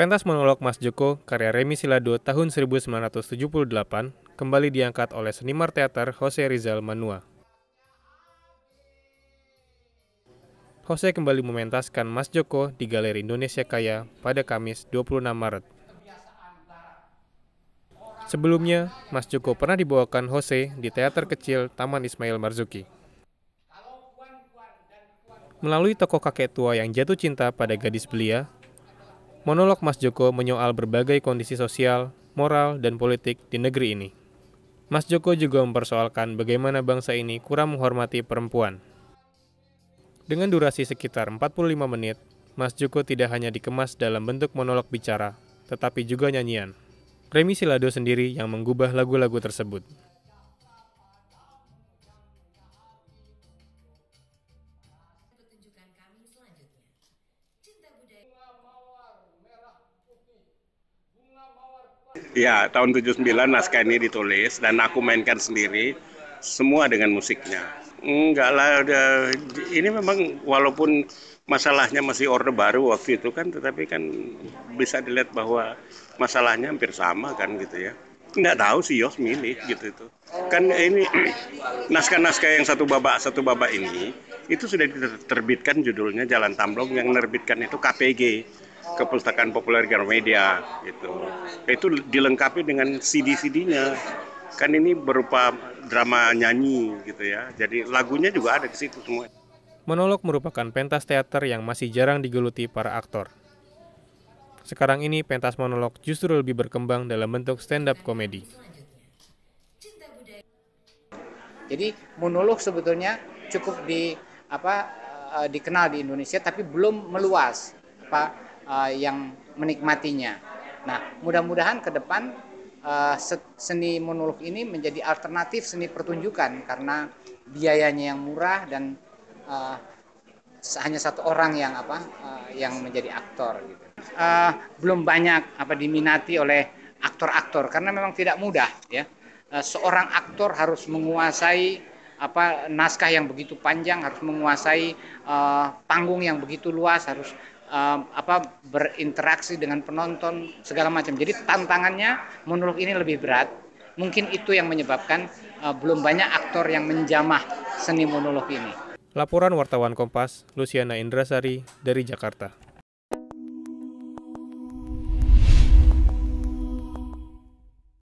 Pentas monolog Mas Joko karya Remi Silado tahun 1978 kembali diangkat oleh seniman teater Jose Rizal Manua. Jose kembali mementaskan Mas Joko di Galeri Indonesia Kaya pada Kamis 26 Maret. Sebelumnya, Mas Joko pernah dibawakan Jose di teater kecil Taman Ismail Marzuki. Melalui tokoh kakek tua yang jatuh cinta pada gadis belia, Monolog Mas Joko menyoal berbagai kondisi sosial, moral, dan politik di negeri ini. Mas Joko juga mempersoalkan bagaimana bangsa ini kurang menghormati perempuan. Dengan durasi sekitar 45 menit, Mas Joko tidak hanya dikemas dalam bentuk monolog bicara, tetapi juga nyanyian. Remi Silado sendiri yang mengubah lagu-lagu tersebut. Ya, tahun 79 naskah ini ditulis dan aku mainkan sendiri semua dengan musiknya. Enggak lah, ini memang walaupun masalahnya masih order baru waktu itu kan, tetapi kan bisa dilihat bahwa masalahnya hampir sama kan gitu ya. Enggak tahu sih Yos milih gitu itu. Kan ini naskah-naskah yang satu babak satu babak ini itu sudah diterbitkan judulnya Jalan Tamblong yang menerbitkan itu KPG Kepustakaan Populer Gramedia gitu. Itu dilengkapi dengan CD-CD-nya. Kan ini berupa drama nyanyi gitu ya. Jadi lagunya juga ada di situ semua. Monolog merupakan pentas teater yang masih jarang digeluti para aktor. Sekarang ini pentas monolog justru lebih berkembang dalam bentuk stand-up komedi. Jadi monolog sebetulnya cukup di apa eh, dikenal di Indonesia tapi belum meluas. pak uh, yang menikmatinya. Nah, mudah-mudahan ke depan uh, seni monolog ini menjadi alternatif seni pertunjukan karena biayanya yang murah dan uh, hanya satu orang yang apa uh, yang menjadi aktor gitu. Uh, belum banyak apa diminati oleh aktor-aktor karena memang tidak mudah ya. Uh, seorang aktor harus menguasai apa naskah yang begitu panjang harus menguasai uh, panggung yang begitu luas harus um, apa berinteraksi dengan penonton segala macam. Jadi tantangannya monolog ini lebih berat. Mungkin itu yang menyebabkan uh, belum banyak aktor yang menjamah seni monolog ini. Laporan wartawan Kompas, Luciana Indrasari dari Jakarta.